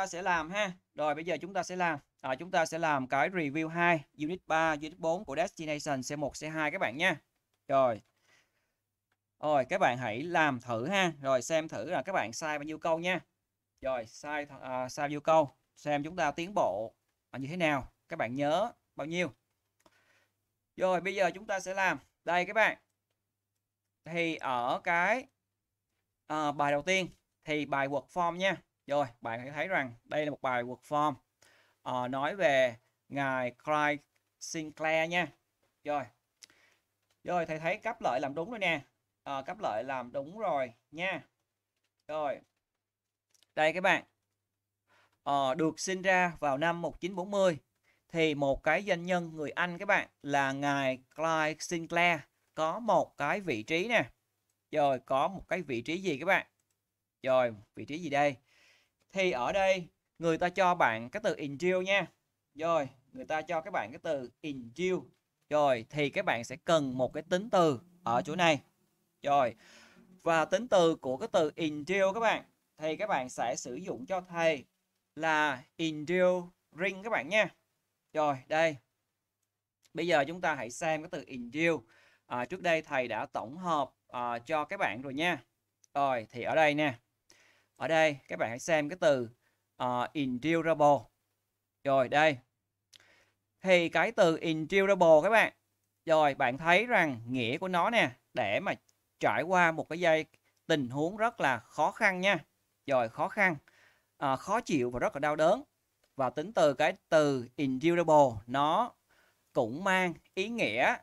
ta sẽ làm ha. Rồi bây giờ chúng ta sẽ làm. À, chúng ta sẽ làm cái review 2, unit 3, unit 4 của destination C1, C2 các bạn nha. Rồi. Rồi các bạn hãy làm thử ha. Rồi xem thử là các bạn sai bao nhiêu câu nha. Rồi sai à, sai bao nhiêu câu. Xem chúng ta tiến bộ như thế nào. Các bạn nhớ bao nhiêu. Rồi bây giờ chúng ta sẽ làm. Đây các bạn. Thì ở cái à, bài đầu tiên thì bài work form nha rồi, bạn hãy thấy rằng đây là một bài workform uh, ờ, nói về ngài Craig Sinclair nha. Rồi. Rồi thầy thấy cấp lợi làm đúng rồi nè. À, ờ, cấp lợi làm đúng rồi nha. Rồi. Đây các bạn. À, được sinh ra vào năm 1940 thì một cái doanh nhân người Anh các bạn là ngài Clyde Sinclair có một cái vị trí nè. Rồi có một cái vị trí gì các bạn? Rồi, vị trí gì đây? thì ở đây người ta cho bạn cái từ Injil nha rồi người ta cho các bạn cái từ Injil rồi thì các bạn sẽ cần một cái tính từ ở chỗ này rồi và tính từ của cái từ Injil các bạn thì các bạn sẽ sử dụng cho thầy là Injil ring các bạn nha rồi đây bây giờ chúng ta hãy xem cái từ Injil à, trước đây thầy đã tổng hợp à, cho các bạn rồi nha rồi thì ở đây nè ở đây các bạn hãy xem cái từ uh, ờ, indurable rồi đây thì cái từ indurable các bạn rồi bạn thấy rằng nghĩa của nó nè để mà trải qua một cái dây tình huống rất là khó khăn nha rồi khó khăn à, khó chịu và rất là đau đớn và tính từ cái từ endurable nó cũng mang ý nghĩa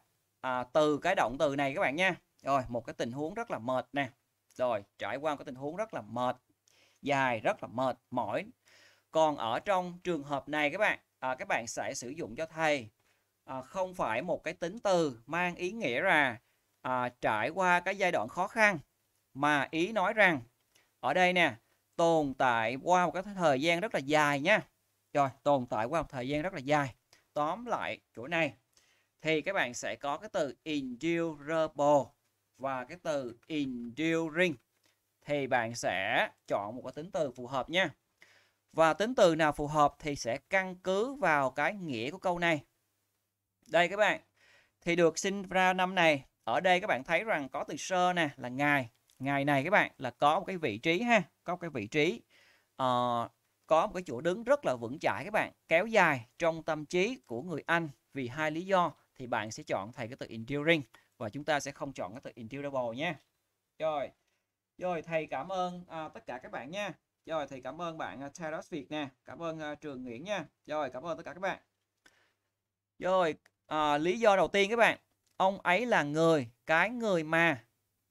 à, từ cái động từ này các bạn nha rồi một cái tình huống rất là mệt nè rồi trải qua một cái tình huống rất là mệt dài rất là mệt mỏi còn ở trong trường hợp này các bạn à, các bạn sẽ sử dụng cho thầy à, không phải một cái tính từ mang ý nghĩa là à, trải qua cái giai đoạn khó khăn mà ý nói rằng ở đây nè tồn tại qua một cái thời gian rất là dài nha rồi tồn tại qua một thời gian rất là dài tóm lại chỗ này thì các bạn sẽ có cái từ endurable và cái từ enduring thì bạn sẽ chọn một cái tính từ phù hợp nha. Và tính từ nào phù hợp thì sẽ căn cứ vào cái nghĩa của câu này. Đây các bạn, thì được sinh ra năm này. Ở đây các bạn thấy rằng có từ sơ nè là ngày. Ngày này các bạn là có một cái vị trí ha, có một cái vị trí. Uh, có một cái chỗ đứng rất là vững chãi các bạn, kéo dài trong tâm trí của người Anh vì hai lý do thì bạn sẽ chọn thầy cái từ enduring và chúng ta sẽ không chọn cái từ endurable nhé. Rồi rồi thầy cảm ơn à, tất cả các bạn nha rồi thầy cảm ơn bạn à, Tyros Việt nè cảm ơn uh, Trường Nguyễn nha rồi cảm ơn tất cả các bạn rồi à, lý do đầu tiên các bạn ông ấy là người cái người mà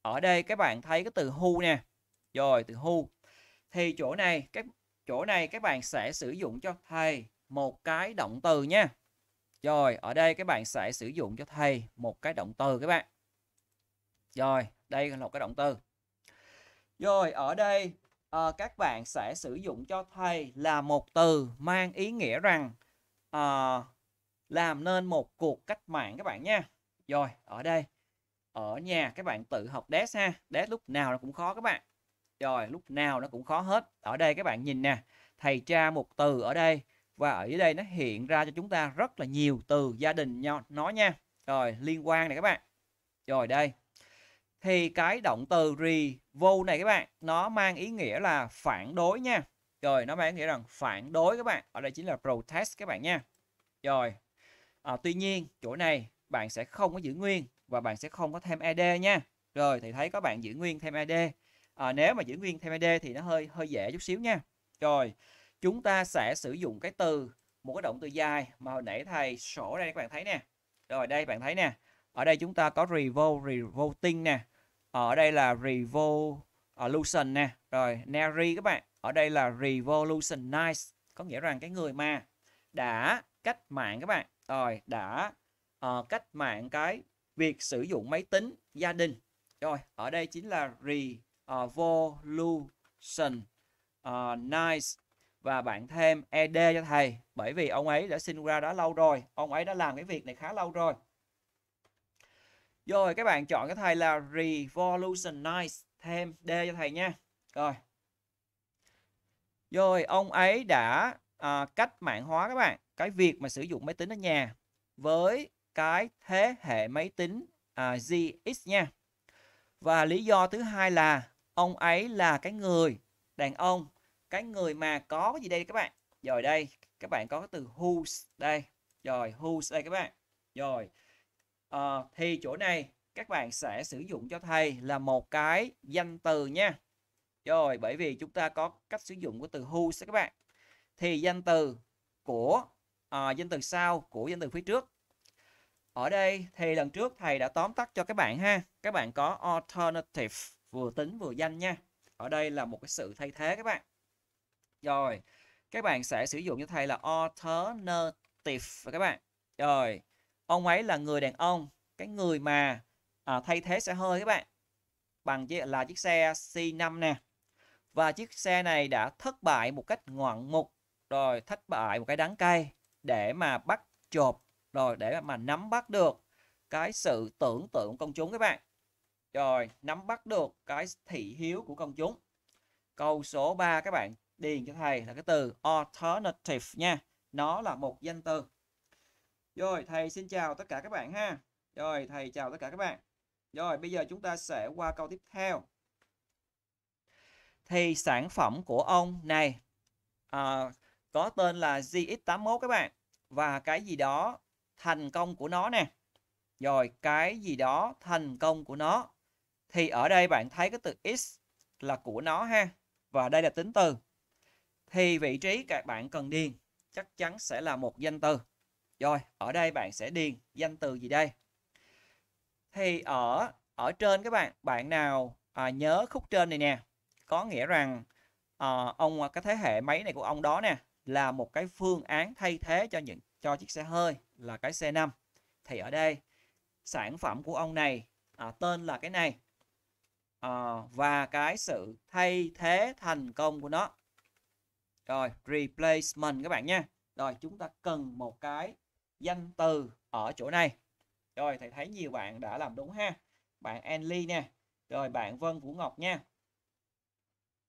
ở đây các bạn thấy cái từ who nè rồi từ who thì chỗ này các chỗ này các bạn sẽ sử dụng cho thầy một cái động từ nha rồi ở đây các bạn sẽ sử dụng cho thầy một cái động từ các bạn rồi đây là một cái động từ rồi ở đây à, các bạn sẽ sử dụng cho thầy là một từ mang ý nghĩa rằng à, làm nên một cuộc cách mạng các bạn nha. Rồi ở đây ở nhà các bạn tự học đét ha. Đét lúc nào nó cũng khó các bạn. Rồi lúc nào nó cũng khó hết. Ở đây các bạn nhìn nè. Thầy tra một từ ở đây và ở dưới đây nó hiện ra cho chúng ta rất là nhiều từ gia đình nhau nó nha. Rồi liên quan này các bạn. Rồi đây thì cái động từ revolt này các bạn nó mang ý nghĩa là phản đối nha. Rồi nó mang ý nghĩa rằng phản đối các bạn. Ở đây chính là protest các bạn nha. Rồi. À, tuy nhiên chỗ này bạn sẽ không có giữ nguyên và bạn sẽ không có thêm ed nha. Rồi thì thấy có bạn giữ nguyên thêm ed À, nếu mà giữ nguyên thêm ed thì nó hơi hơi dễ chút xíu nha. Rồi chúng ta sẽ sử dụng cái từ một cái động từ dài mà hồi nãy thầy sổ đây các bạn thấy nè. Rồi đây bạn thấy nè. Ở đây chúng ta có revolt, revolting nè ở đây là revolution nè rồi nary các bạn ở đây là revolutionize có nghĩa rằng cái người mà đã cách mạng các bạn rồi đã uh, cách mạng cái việc sử dụng máy tính gia đình rồi ở đây chính là revolution uh, ờ, nice và bạn thêm ed cho thầy bởi vì ông ấy đã sinh ra đó lâu rồi ông ấy đã làm cái việc này khá lâu rồi rồi các bạn chọn cái thầy là Revolutionize thêm D cho thầy nha. Rồi. Rồi ông ấy đã à, cách mạng hóa các bạn cái việc mà sử dụng máy tính ở nhà với cái thế hệ máy tính à, GX nha. Và lý do thứ hai là ông ấy là cái người đàn ông, cái người mà có cái gì đây các bạn? Rồi đây, các bạn có cái từ who's đây. Rồi who's đây các bạn. Rồi à, thì chỗ này các bạn sẽ sử dụng cho thầy là một cái danh từ nha rồi bởi vì chúng ta có cách sử dụng của từ who sẽ các bạn thì danh từ của à, danh từ sau của danh từ phía trước ở đây thì lần trước thầy đã tóm tắt cho các bạn ha các bạn có alternative vừa tính vừa danh nha ở đây là một cái sự thay thế các bạn rồi các bạn sẽ sử dụng cho thầy là alternative các bạn rồi ông ấy là người đàn ông cái người mà à, thay thế xe hơi các bạn bằng là chiếc xe C5 nè và chiếc xe này đã thất bại một cách ngoạn mục rồi thất bại một cái đắng cay để mà bắt chộp rồi để mà nắm bắt được cái sự tưởng tượng công chúng các bạn rồi nắm bắt được cái thị hiếu của công chúng câu số 3 các bạn điền cho thầy là cái từ alternative nha nó là một danh từ rồi, thầy xin chào tất cả các bạn ha. Rồi, thầy chào tất cả các bạn. Rồi, bây giờ chúng ta sẽ qua câu tiếp theo. Thì sản phẩm của ông này à, có tên là GX81 các bạn. Và cái gì đó thành công của nó nè. Rồi, cái gì đó thành công của nó. Thì ở đây bạn thấy cái từ X là của nó ha. Và đây là tính từ. Thì vị trí các bạn cần điền chắc chắn sẽ là một danh từ. Rồi, ở đây bạn sẽ điền danh từ gì đây? Thì ở ở trên các bạn, bạn nào à, nhớ khúc trên này nè, có nghĩa rằng ờ, à, ông cái thế hệ máy này của ông đó nè là một cái phương án thay thế cho những cho chiếc xe hơi là cái xe 5 Thì ở đây sản phẩm của ông này à, tên là cái này à, và cái sự thay thế thành công của nó. Rồi, replacement các bạn nha. Rồi, chúng ta cần một cái danh từ ở chỗ này rồi thầy thấy nhiều bạn đã làm đúng ha bạn Anly nè rồi bạn Vân Vũ Ngọc nha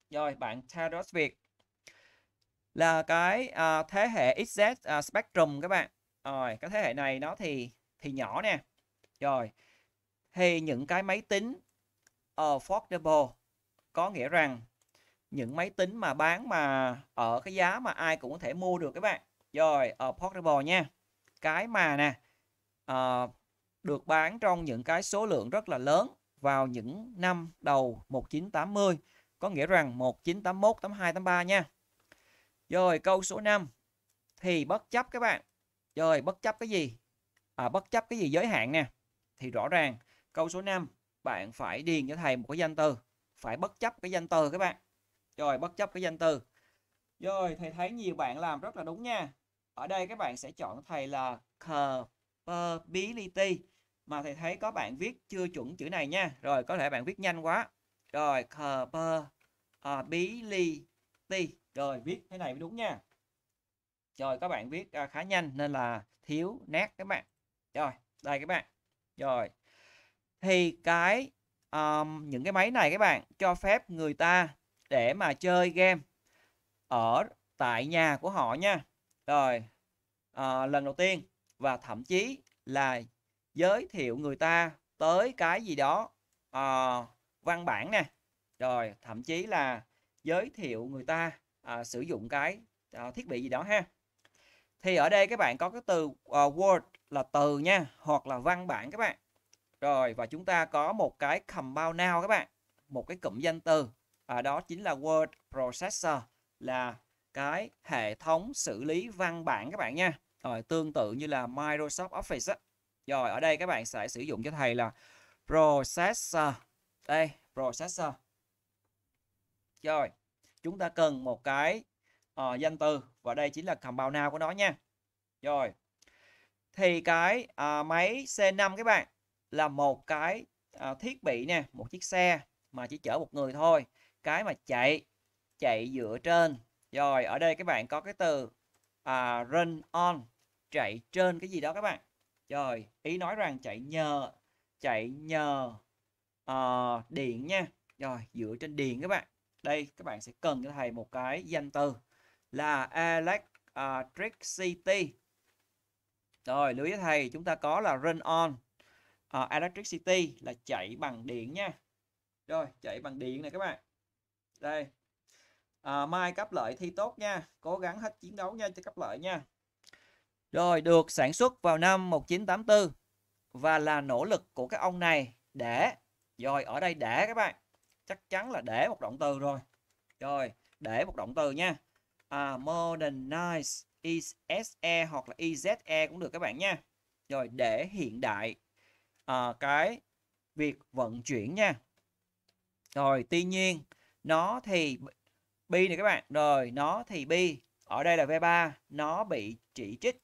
rồi bạn Taros Việt là cái à, thế hệ XZ à, Spectrum các bạn rồi cái thế hệ này nó thì thì nhỏ nè rồi thì những cái máy tính affordable có nghĩa rằng những máy tính mà bán mà ở cái giá mà ai cũng có thể mua được các bạn rồi affordable nha cái mà nè uh, được bán trong những cái số lượng rất là lớn vào những năm đầu 1980 có nghĩa rằng 1981, 82, 83 nha. Rồi câu số 5 thì bất chấp các bạn. Rồi bất chấp cái gì? À, bất chấp cái gì giới hạn nè. Thì rõ ràng câu số 5 bạn phải điền cho thầy một cái danh từ, phải bất chấp cái danh từ các bạn. Rồi bất chấp cái danh từ. Rồi thầy thấy nhiều bạn làm rất là đúng nha. Ở đây các bạn sẽ chọn thầy là capability mà thầy thấy có bạn viết chưa chuẩn chữ này nha. Rồi có thể bạn viết nhanh quá. Rồi capability. Rồi viết thế này mới đúng nha. Rồi các bạn viết khá nhanh nên là thiếu nét các bạn. Rồi, đây các bạn. Rồi. Thì cái um, những cái máy này các bạn cho phép người ta để mà chơi game ở tại nhà của họ nha rồi à, lần đầu tiên và thậm chí là giới thiệu người ta tới cái gì đó à, văn bản nè rồi thậm chí là giới thiệu người ta à, sử dụng cái à, thiết bị gì đó ha thì ở đây các bạn có cái từ uh, word là từ nha hoặc là văn bản các bạn rồi và chúng ta có một cái compound now các bạn một cái cụm danh từ à, đó chính là word processor là cái hệ thống xử lý văn bản các bạn nha rồi tương tự như là Microsoft Office á rồi ở đây các bạn sẽ sử dụng cho thầy là processor đây processor rồi chúng ta cần một cái uh, danh từ và đây chính là compound nào của nó nha rồi thì cái uh, máy C5 các bạn là một cái uh, thiết bị nè một chiếc xe mà chỉ chở một người thôi cái mà chạy chạy dựa trên rồi ở đây các bạn có cái từ à, run on chạy trên cái gì đó các bạn. Rồi ý nói rằng chạy nhờ chạy nhờ uh, điện nha. Rồi dựa trên điện các bạn. Đây các bạn sẽ cần cho thầy một cái danh từ là electric city Rồi lưu ý thầy chúng ta có là run on ờ, electric city là chạy bằng điện nha. Rồi chạy bằng điện này các bạn. Đây à, mai cấp lợi thi tốt nha cố gắng hết chiến đấu nha cho cấp lợi nha rồi được sản xuất vào năm 1984 và là nỗ lực của các ông này để rồi ở đây để các bạn chắc chắn là để một động từ rồi rồi để một động từ nha à, modernize ISE hoặc là IZE cũng được các bạn nha. Rồi để hiện đại à, cái việc vận chuyển nha. Rồi tuy nhiên nó thì bi này các bạn rồi nó thì bi ở đây là v3 nó bị chỉ trích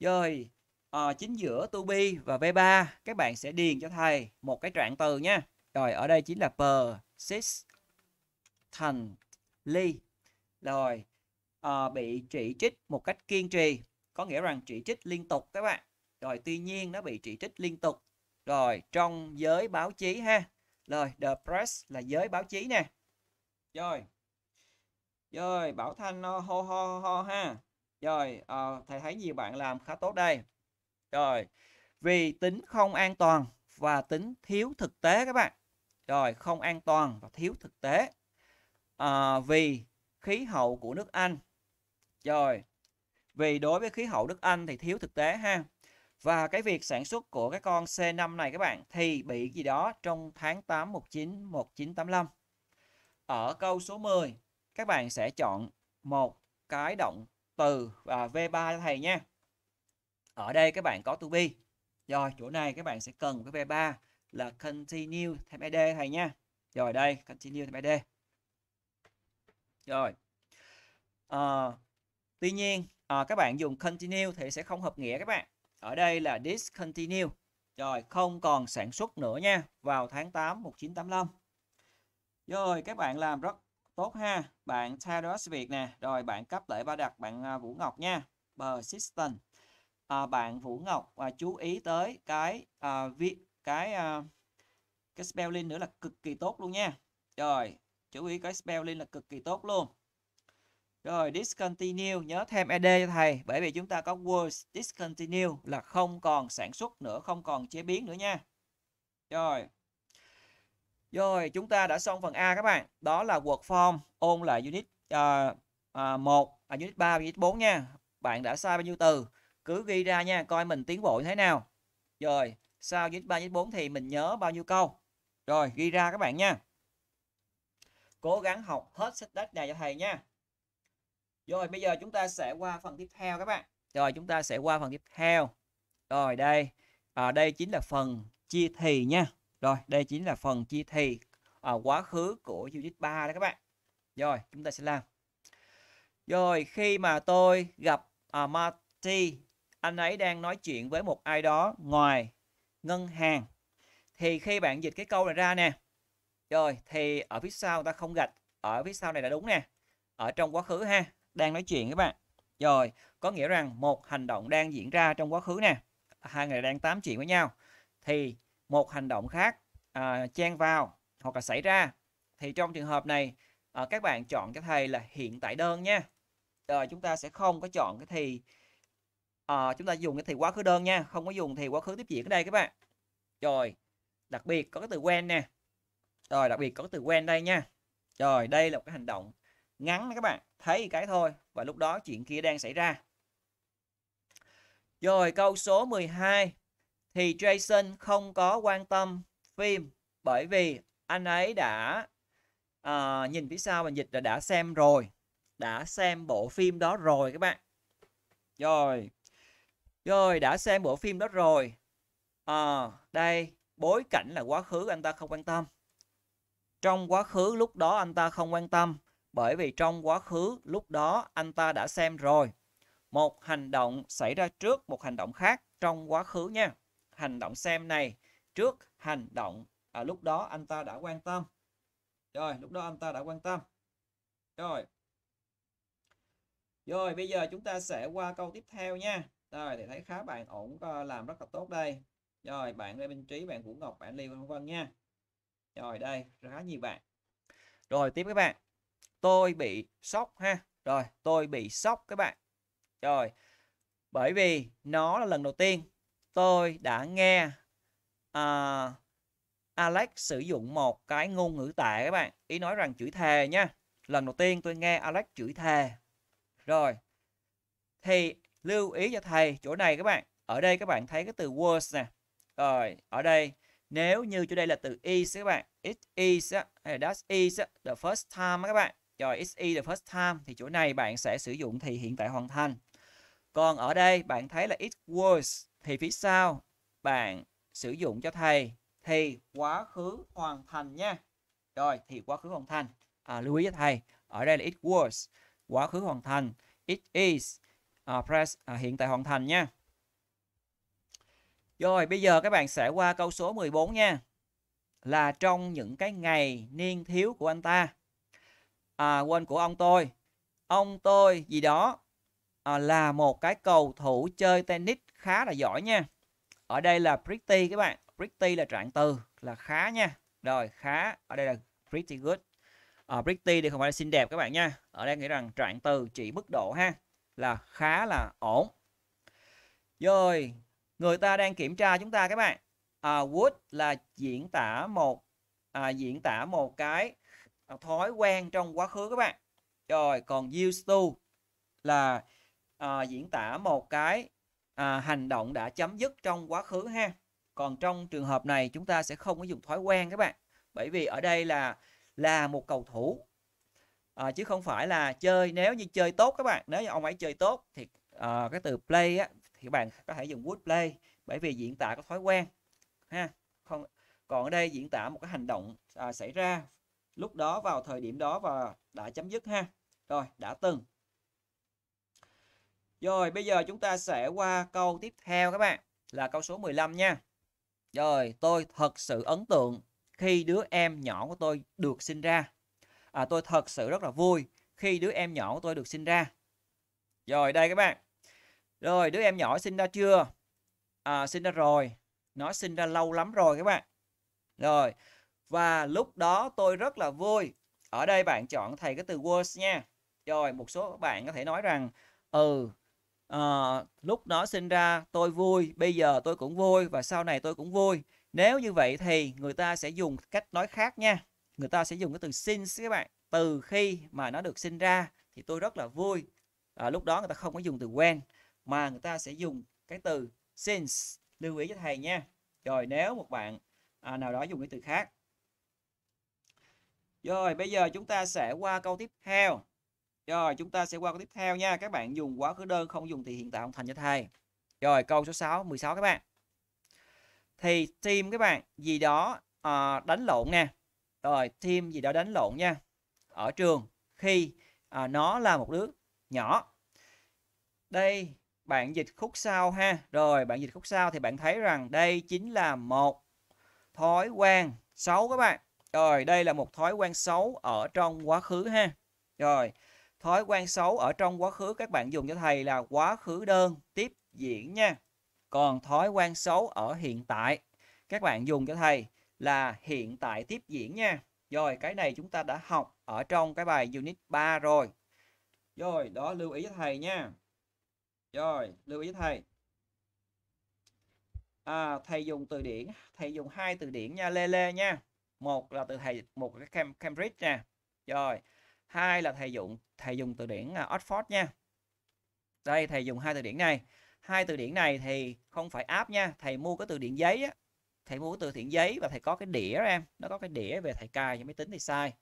rồi à, chính giữa to be và v3 các bạn sẽ điền cho thầy một cái trạng từ nha rồi ở đây chính là thành ly rồi à, bị chỉ trích một cách kiên trì có nghĩa rằng chỉ trích liên tục các bạn rồi tuy nhiên nó bị chỉ trích liên tục rồi trong giới báo chí ha rồi the press là giới báo chí nè rồi rồi Bảo Thanh ho ờ, ho ho, ho ha rồi à, thầy thấy nhiều bạn làm khá tốt đây rồi vì tính không an toàn và tính thiếu thực tế các bạn rồi không an toàn và thiếu thực tế à, vì khí hậu của nước Anh rồi vì đối với khí hậu nước Anh thì thiếu thực tế ha và cái việc sản xuất của cái con C5 này các bạn thì bị gì đó trong tháng 8 19 1985 ở câu số 10 các bạn sẽ chọn một cái động từ và V3 cho thầy nha. Ở đây các bạn có to be. Rồi chỗ này các bạn sẽ cần cái V3 là continue thêm ed thầy nha. Rồi đây continue thêm ed. Rồi. À, tuy nhiên à, các bạn dùng continue thì sẽ không hợp nghĩa các bạn. Ở đây là discontinue. Rồi không còn sản xuất nữa nha vào tháng 8 1985. Rồi các bạn làm rất tốt ha bạn Tados Việt nè rồi bạn cấp lễ ba đặt bạn à, Vũ Ngọc nha persistent à, bạn Vũ Ngọc và chú ý tới cái à, viết cái à, cái spelling nữa là cực kỳ tốt luôn nha rồi chú ý cái spelling là cực kỳ tốt luôn rồi discontinue nhớ thêm ed cho thầy bởi vì chúng ta có words discontinue là không còn sản xuất nữa không còn chế biến nữa nha rồi rồi chúng ta đã xong phần A các bạn. Đó là form ôn lại unit uh, uh, 1, à, unit 3 và unit 4 nha. Bạn đã sai bao nhiêu từ? Cứ ghi ra nha, coi mình tiến bộ như thế nào. Rồi, sau unit 3, unit 4 thì mình nhớ bao nhiêu câu. Rồi, ghi ra các bạn nha. Cố gắng học hết sách đất này cho thầy nha. Rồi, bây giờ chúng ta sẽ qua phần tiếp theo các bạn. Rồi, chúng ta sẽ qua phần tiếp theo. Rồi, đây. À, đây chính là phần chia thì nha. Rồi, đây chính là phần chia thì à, quá khứ của unit 3 đó các bạn. Rồi, chúng ta sẽ làm. Rồi, khi mà tôi gặp à, Marty, anh ấy đang nói chuyện với một ai đó ngoài ngân hàng. Thì khi bạn dịch cái câu này ra nè. Rồi, thì ở phía sau ta không gạch. Ở phía sau này là đúng nè. Ở trong quá khứ ha, đang nói chuyện các bạn. Rồi, có nghĩa rằng một hành động đang diễn ra trong quá khứ nè. Hai người đang tám chuyện với nhau. Thì một hành động khác à, chen vào hoặc là xảy ra thì trong trường hợp này à, các bạn chọn cho thầy là hiện tại đơn nha à, chúng ta sẽ không có chọn cái thì à, chúng ta dùng cái thì quá khứ đơn nha không có dùng thì quá khứ tiếp diễn ở đây các bạn rồi đặc biệt có cái từ quen nè rồi đặc biệt có cái từ quen đây nha rồi đây là một cái hành động ngắn các bạn thấy cái thôi và lúc đó chuyện kia đang xảy ra rồi câu số 12 thì Jason không có quan tâm phim bởi vì anh ấy đã uh, nhìn phía sau bằng dịch là đã xem rồi đã xem bộ phim đó rồi các bạn rồi rồi đã xem bộ phim đó rồi à, đây bối cảnh là quá khứ anh ta không quan tâm trong quá khứ lúc đó anh ta không quan tâm bởi vì trong quá khứ lúc đó anh ta đã xem rồi một hành động xảy ra trước một hành động khác trong quá khứ nha hành động xem này trước hành động à, lúc đó anh ta đã quan tâm rồi lúc đó anh ta đã quan tâm rồi rồi bây giờ chúng ta sẽ qua câu tiếp theo nha rồi thì thấy khá bạn ổn làm rất là tốt đây rồi bạn Lê Minh Trí bạn Vũ Ngọc bạn Lê Văn vân nha rồi đây khá nhiều bạn rồi tiếp các bạn tôi bị sốc ha rồi tôi bị sốc các bạn rồi bởi vì nó là lần đầu tiên tôi đã nghe uh, Alex sử dụng một cái ngôn ngữ tệ các bạn. Ý nói rằng chữ thề nha. Lần đầu tiên tôi nghe Alex chữ thề. Rồi. Thì lưu ý cho thầy chỗ này các bạn. Ở đây các bạn thấy cái từ worse nè. Rồi, ở đây nếu như chỗ đây là từ is các bạn. It is hay là that is the first time các bạn. Rồi is the first time thì chỗ này bạn sẽ sử dụng thì hiện tại hoàn thành. Còn ở đây bạn thấy là it was thì phía sau bạn sử dụng cho thầy thì quá khứ hoàn thành nha. Rồi, thì quá khứ hoàn thành. À, lưu ý cho thầy, ở đây là it was, quá khứ hoàn thành, it is, uh, à, press, uh, à, hiện tại hoàn thành nha. Rồi, bây giờ các bạn sẽ qua câu số 14 nha. Là trong những cái ngày niên thiếu của anh ta. À, quên của ông tôi. Ông tôi gì đó à, là một cái cầu thủ chơi tennis khá là giỏi nha. Ở đây là pretty các bạn. Pretty là trạng từ là khá nha. Rồi khá ở đây là pretty good. Ở ờ, pretty thì không phải là xinh đẹp các bạn nha. Ở đây nghĩ rằng trạng từ chỉ mức độ ha là khá là ổn. Rồi, người ta đang kiểm tra chúng ta các bạn. À, would là diễn tả một à, diễn tả một cái thói quen trong quá khứ các bạn. Rồi, còn used to là à, diễn tả một cái à, hành động đã chấm dứt trong quá khứ ha. Còn trong trường hợp này chúng ta sẽ không có dùng thói quen các bạn. Bởi vì ở đây là là một cầu thủ à, chứ không phải là chơi nếu như chơi tốt các bạn nếu như ông ấy chơi tốt thì à, cái từ play á, thì bạn có thể dùng would play bởi vì diễn tả có thói quen ha không còn ở đây diễn tả một cái hành động à, xảy ra lúc đó vào thời điểm đó và đã chấm dứt ha rồi đã từng rồi bây giờ chúng ta sẽ qua câu tiếp theo các bạn là câu số 15 nha. Rồi tôi thật sự ấn tượng khi đứa em nhỏ của tôi được sinh ra. À, tôi thật sự rất là vui khi đứa em nhỏ của tôi được sinh ra. Rồi đây các bạn. Rồi đứa em nhỏ sinh ra chưa? À, sinh ra rồi. Nó sinh ra lâu lắm rồi các bạn. Rồi. Và lúc đó tôi rất là vui. Ở đây bạn chọn thầy cái từ words nha. Rồi một số bạn có thể nói rằng ừ à, lúc nó sinh ra tôi vui bây giờ tôi cũng vui và sau này tôi cũng vui nếu như vậy thì người ta sẽ dùng cách nói khác nha người ta sẽ dùng cái từ since các bạn từ khi mà nó được sinh ra thì tôi rất là vui à, lúc đó người ta không có dùng từ when mà người ta sẽ dùng cái từ since lưu ý cho thầy nha rồi nếu một bạn à, nào đó dùng cái từ khác rồi bây giờ chúng ta sẽ qua câu tiếp theo rồi chúng ta sẽ qua câu tiếp theo nha. Các bạn dùng quá khứ đơn không dùng thì hiện tại không thành cho thầy. Rồi câu số 6, 16 các bạn. Thì team các bạn gì đó à, đánh lộn nè. Rồi team gì đó đánh lộn nha. Ở trường khi à, nó là một đứa nhỏ. Đây bạn dịch khúc sau ha. Rồi bạn dịch khúc sau thì bạn thấy rằng đây chính là một thói quen xấu các bạn. Rồi đây là một thói quen xấu ở trong quá khứ ha. Rồi Thói quen xấu ở trong quá khứ các bạn dùng cho thầy là quá khứ đơn tiếp diễn nha. Còn thói quen xấu ở hiện tại các bạn dùng cho thầy là hiện tại tiếp diễn nha. Rồi cái này chúng ta đã học ở trong cái bài unit 3 rồi. Rồi đó lưu ý cho thầy nha. Rồi lưu ý thầy. À, thầy dùng từ điển, thầy dùng hai từ điển nha, lê lê nha. Một là từ thầy, một cái Cambridge nha. Rồi hai là thầy dụng thầy dùng từ điển à, Oxford nha đây thầy dùng hai từ điển này hai từ điển này thì không phải app nha thầy mua cái từ điển giấy á thầy mua cái từ điển giấy và thầy có cái đĩa em nó có cái đĩa về thầy cài cho máy tính thì sai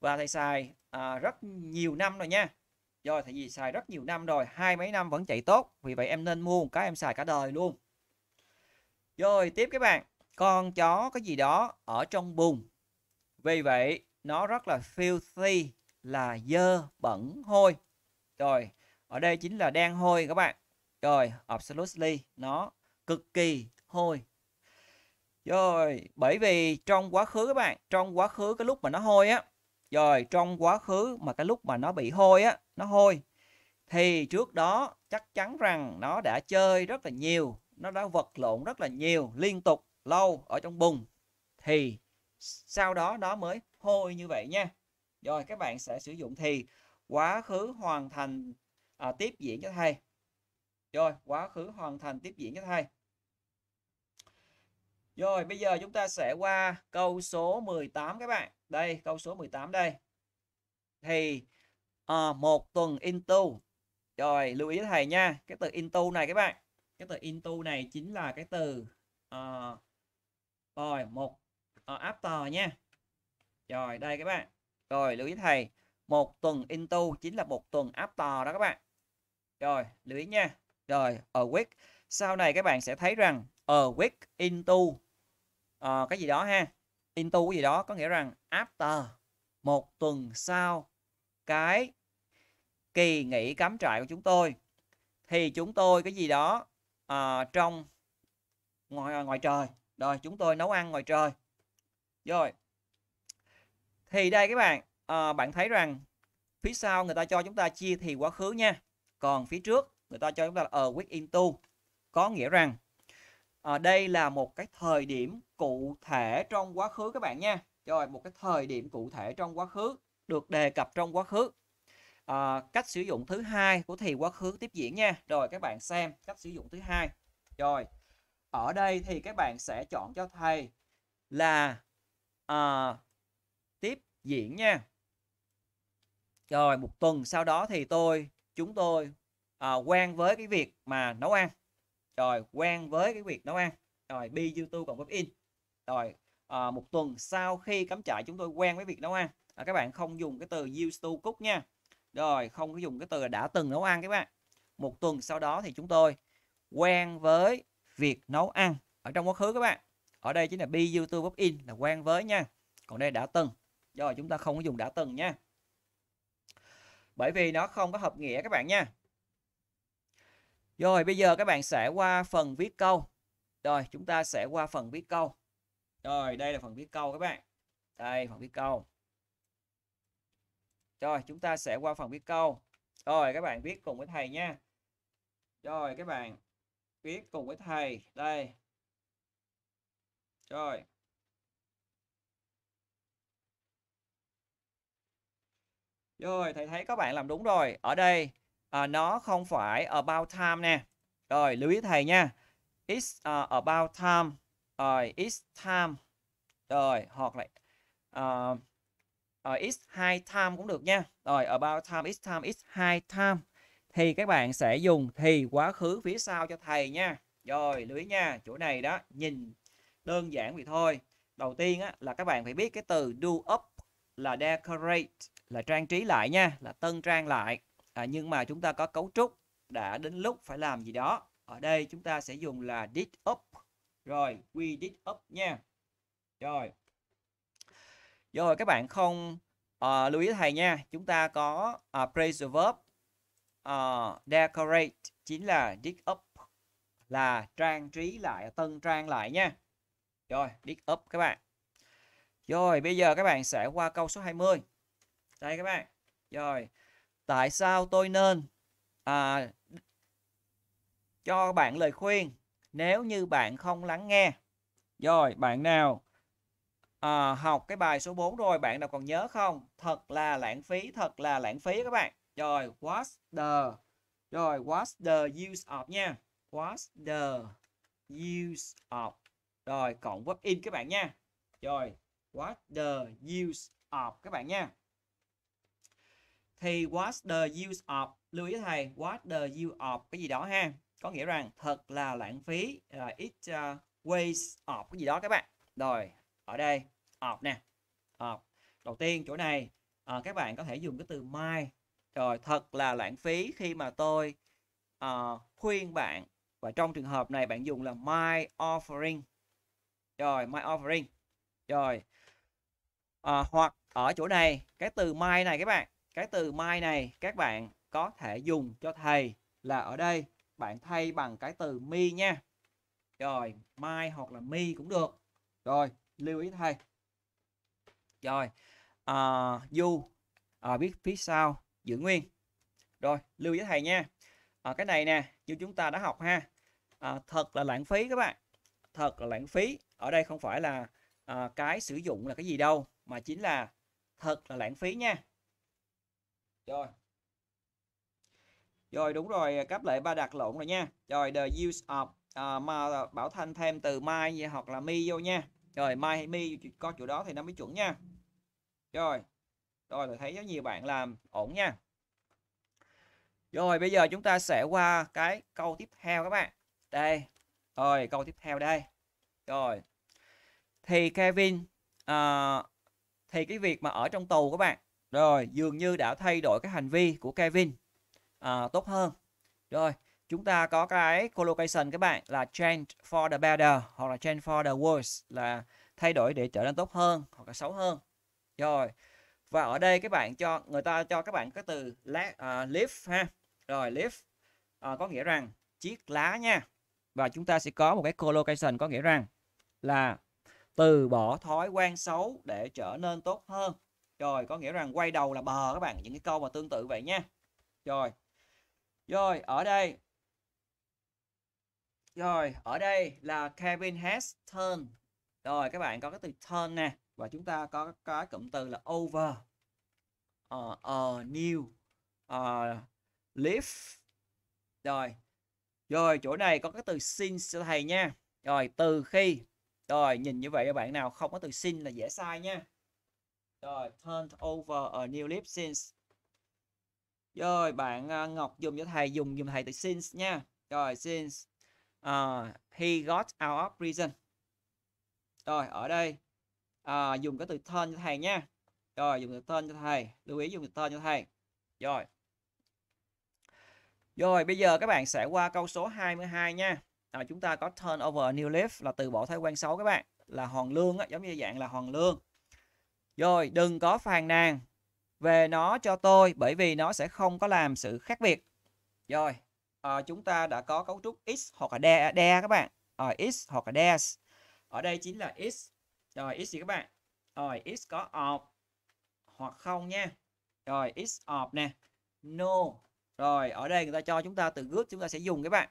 và thầy xài à, rất nhiều năm rồi nha rồi thầy gì xài rất nhiều năm rồi hai mấy năm vẫn chạy tốt vì vậy em nên mua một cái em xài cả đời luôn rồi tiếp các bạn con chó cái gì đó ở trong bùn vì vậy nó rất là filthy là dơ bẩn hôi rồi ở đây chính là đen hôi các bạn rồi absolutely nó cực kỳ hôi rồi bởi vì trong quá khứ các bạn trong quá khứ cái lúc mà nó hôi á rồi trong quá khứ mà cái lúc mà nó bị hôi á nó hôi thì trước đó chắc chắn rằng nó đã chơi rất là nhiều nó đã vật lộn rất là nhiều liên tục lâu ở trong bùn thì sau đó nó mới hôi như vậy nha rồi các bạn sẽ sử dụng thì quá khứ hoàn thành à, tiếp diễn cho thầy rồi quá khứ hoàn thành tiếp diễn cho thầy rồi bây giờ chúng ta sẽ qua câu số 18 các bạn đây câu số 18 đây thì à, một tuần into rồi lưu ý thầy nha cái từ into này các bạn cái từ into này chính là cái từ à, rồi một à, after nha rồi đây các bạn rồi lưu ý thầy, một tuần into chính là một tuần after đó các bạn. Rồi, lưu ý nha. Rồi, a week. Sau này các bạn sẽ thấy rằng a week into uh, cái gì đó ha. Into cái gì đó có nghĩa rằng after một tuần sau cái kỳ nghỉ cắm trại của chúng tôi thì chúng tôi cái gì đó uh, trong ngoài ờ, ngoài trời rồi chúng tôi nấu ăn ngoài trời rồi thì đây các bạn à, bạn thấy rằng phía sau người ta cho chúng ta chia thì quá khứ nha còn phía trước người ta cho chúng ta là quick into có nghĩa rằng à, đây là một cái thời điểm cụ thể trong quá khứ các bạn nha rồi một cái thời điểm cụ thể trong quá khứ được đề cập trong quá khứ à, cách sử dụng thứ hai của thì quá khứ tiếp diễn nha rồi các bạn xem cách sử dụng thứ hai rồi ở đây thì các bạn sẽ chọn cho thầy là à, diễn nha rồi một tuần sau đó thì tôi chúng tôi à, quen với cái việc mà nấu ăn rồi quen với cái việc nấu ăn rồi bi youtube cộng in rồi à, một tuần sau khi cắm trại chúng tôi quen với việc nấu ăn à, các bạn không dùng cái từ youtube cook nha rồi không có dùng cái từ là đã từng nấu ăn các bạn một tuần sau đó thì chúng tôi quen với việc nấu ăn ở trong quá khứ các bạn ở đây chính là bi youtube in là quen với nha còn đây đã từng do chúng ta không có dùng đã từng nha bởi vì nó không có hợp nghĩa các bạn nha rồi bây giờ các bạn sẽ qua phần viết câu rồi chúng ta sẽ qua phần viết câu rồi đây là phần viết câu các bạn đây phần viết câu rồi chúng ta sẽ qua phần viết câu rồi các bạn viết cùng với thầy nha rồi các bạn viết cùng với thầy đây rồi Rồi, thầy thấy các bạn làm đúng rồi. Ở đây à, nó không phải about time nè. Rồi, lưu ý thầy nha. It's uh, about time. Rồi, it's time. Rồi, hoặc là uh, à, uh, it's high time cũng được nha. Rồi, about time, it's time, it's high time. Thì các bạn sẽ dùng thì quá khứ phía sau cho thầy nha. Rồi, lưu ý nha. Chỗ này đó, nhìn đơn giản vậy thôi. Đầu tiên á, là các bạn phải biết cái từ do up là decorate là trang trí lại nha là tân trang lại à, nhưng mà chúng ta có cấu trúc đã đến lúc phải làm gì đó ở đây chúng ta sẽ dùng là did up rồi we did up nha rồi rồi các bạn không uh, lưu ý thầy nha chúng ta có uh, à, praise verb uh, decorate chính là dig up là trang trí lại tân trang lại nha rồi dig up các bạn rồi bây giờ các bạn sẽ qua câu số 20 đây các bạn rồi tại sao tôi nên à, cho bạn lời khuyên nếu như bạn không lắng nghe rồi bạn nào à, học cái bài số 4 rồi bạn nào còn nhớ không thật là lãng phí thật là lãng phí các bạn rồi what's the rồi what's the use of nha what's the use of rồi cộng vấp in các bạn nha rồi what the use of các bạn nha thì what the use of lưu ý thầy what the use of cái gì đó ha có nghĩa rằng thật là lãng phí là it uh, waste of cái gì đó các bạn rồi ở đây of nè of đầu tiên chỗ này à, các bạn có thể dùng cái từ my rồi thật là lãng phí khi mà tôi uh, khuyên bạn và trong trường hợp này bạn dùng là my offering rồi my offering rồi à, hoặc ở chỗ này cái từ my này các bạn cái từ my này các bạn có thể dùng cho thầy là ở đây bạn thay bằng cái từ mi nha. Rồi, my hoặc là mi cũng được. Rồi, lưu ý thầy. Rồi, uh, you uh, biết phía sau giữ nguyên. Rồi, lưu ý thầy nha. À, cái này nè, như chúng ta đã học ha. À, thật là lãng phí các bạn. Thật là lãng phí. Ở đây không phải là à, cái sử dụng là cái gì đâu. Mà chính là thật là lãng phí nha rồi rồi đúng rồi cấp lệ ba đặt lộn rồi nha rồi the use of uh, à, mà bảo thanh thêm từ mai hoặc là mi vô nha rồi mai hay mi có chỗ đó thì nó mới chuẩn nha rồi rồi thấy rất nhiều bạn làm ổn nha rồi bây giờ chúng ta sẽ qua cái câu tiếp theo các bạn đây rồi câu tiếp theo đây rồi thì Kevin uh, thì cái việc mà ở trong tù các bạn rồi, dường như đã thay đổi cái hành vi của Kevin à, tốt hơn. Rồi, chúng ta có cái collocation các bạn là change for the better hoặc là change for the worse là thay đổi để trở nên tốt hơn hoặc là xấu hơn. Rồi. Và ở đây các bạn cho người ta cho các bạn cái từ lá à, leaf ha. Rồi leaf uh, à, có nghĩa rằng chiếc lá nha. Và chúng ta sẽ có một cái collocation có nghĩa rằng là từ bỏ thói quen xấu để trở nên tốt hơn rồi có nghĩa rằng quay đầu là bờ các bạn Những cái câu mà tương tự vậy nha Rồi Rồi ở đây Rồi ở đây là Kevin has turned Rồi các bạn có cái từ turn nè Và chúng ta có cái cụm từ là over A, ờ, a ờ, new a ờ, leaf Rồi Rồi chỗ này có cái từ since thầy nha Rồi từ khi Rồi nhìn như vậy các bạn nào không có từ since là dễ sai nha rồi, turned over a new leaf since. Rồi, bạn à, Ngọc dùng cho thầy dùng dùng thầy từ since nha. Rồi, since uh, he got out of prison. Rồi, ở đây uh, dùng cái từ turn cho thầy nha. Rồi, dùng từ turn cho thầy. Lưu ý dùng từ turn cho thầy. Rồi. Rồi, bây giờ các bạn sẽ qua câu số 22 nha. À, chúng ta có turn over a new leaf là từ bỏ thói quen xấu các bạn. Là hoàn lương, á, giống như dạng là hoàn lương. Rồi đừng có phàn nàn về nó cho tôi bởi vì nó sẽ không có làm sự khác biệt. Rồi à, chúng ta đã có cấu trúc is hoặc là de, de các bạn. Rồi x hoặc là des. Ở đây chính là is Rồi is gì các bạn? Rồi is có of hoặc không nha. Rồi is of nè. No. Rồi ở đây người ta cho chúng ta từ group chúng ta sẽ dùng các bạn.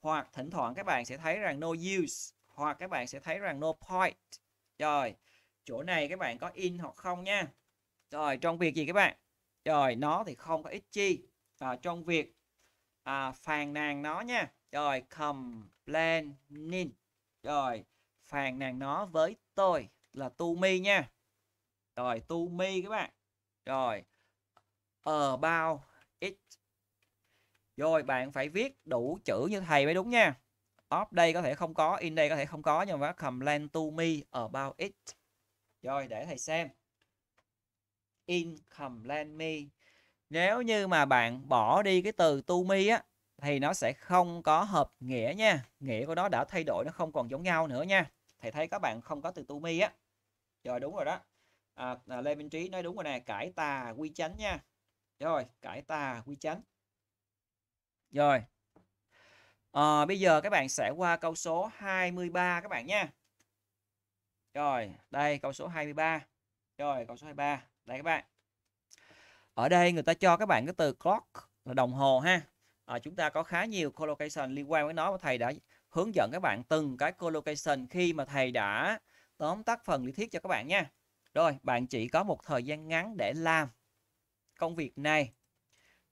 Hoặc thỉnh thoảng các bạn sẽ thấy rằng no use hoặc các bạn sẽ thấy rằng no point. Rồi chỗ này các bạn có in hoặc không nha rồi trong việc gì các bạn rồi nó thì không có ít chi à, trong việc à, phàn nàn nó nha rồi complaining rồi phàn nàn nó với tôi là tu mi nha rồi tu mi các bạn rồi ờ bao it rồi bạn phải viết đủ chữ như thầy mới đúng nha off đây có thể không có in đây có thể không có nhưng mà complain to me about it rồi để thầy xem. Income land me. Nếu như mà bạn bỏ đi cái từ to me á thì nó sẽ không có hợp nghĩa nha. Nghĩa của nó đã thay đổi nó không còn giống nhau nữa nha. Thầy thấy các bạn không có từ to me á. Rồi đúng rồi đó. À, à, Lê Minh Trí nói đúng rồi nè, cải tà quy chánh nha. Rồi, cải tà quy chánh. Rồi. À, bây giờ các bạn sẽ qua câu số 23 các bạn nha. Rồi, đây câu số 23. Rồi, câu số 23. Đây các bạn. Ở đây người ta cho các bạn cái từ clock là đồng hồ ha. À, chúng ta có khá nhiều collocation liên quan với nó và thầy đã hướng dẫn các bạn từng cái collocation khi mà thầy đã tóm tắt phần lý thuyết cho các bạn nha. Rồi, bạn chỉ có một thời gian ngắn để làm công việc này.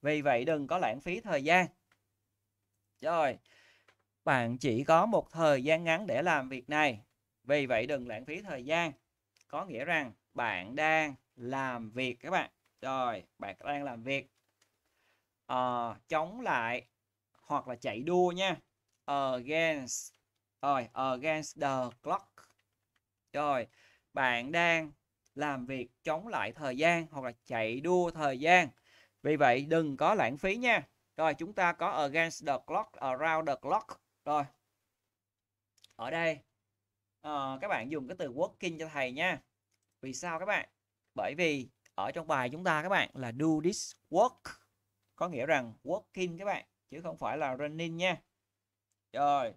Vì vậy đừng có lãng phí thời gian. Rồi, bạn chỉ có một thời gian ngắn để làm việc này. Vì vậy đừng lãng phí thời gian. Có nghĩa rằng bạn đang làm việc các bạn. Rồi, bạn đang làm việc. À, chống lại hoặc là chạy đua nha. Against. Rồi, against the clock. Rồi, bạn đang làm việc chống lại thời gian hoặc là chạy đua thời gian. Vì vậy đừng có lãng phí nha. Rồi chúng ta có against the clock, around the clock. Rồi. Ở đây uh, các bạn dùng cái từ working cho thầy nha vì sao các bạn bởi vì ở trong bài chúng ta các bạn là do this work có nghĩa rằng working các bạn chứ không phải là running nha rồi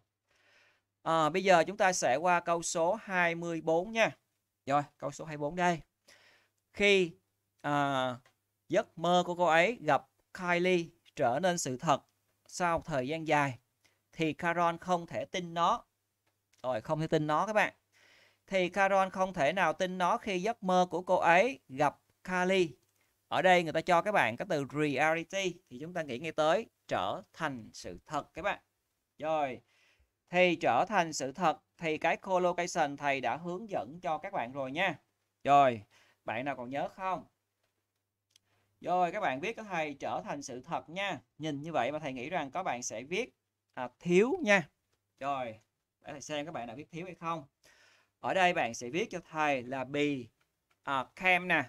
à, bây giờ chúng ta sẽ qua câu số 24 nha rồi câu số 24 đây khi à, giấc mơ của cô ấy gặp Kylie trở nên sự thật sau thời gian dài thì Caron không thể tin nó rồi không thể tin nó các bạn. Thì Caron không thể nào tin nó khi giấc mơ của cô ấy gặp Kali. Ở đây người ta cho các bạn cái từ reality thì chúng ta nghĩ ngay tới trở thành sự thật các bạn. Rồi thì trở thành sự thật thì cái collocation thầy đã hướng dẫn cho các bạn rồi nha. Rồi, bạn nào còn nhớ không? Rồi các bạn viết có thầy trở thành sự thật nha. Nhìn như vậy mà thầy nghĩ rằng có bạn sẽ viết à, thiếu nha. Rồi, để xem các bạn đã viết thiếu hay không ở đây bạn sẽ viết cho thầy là be à, came nè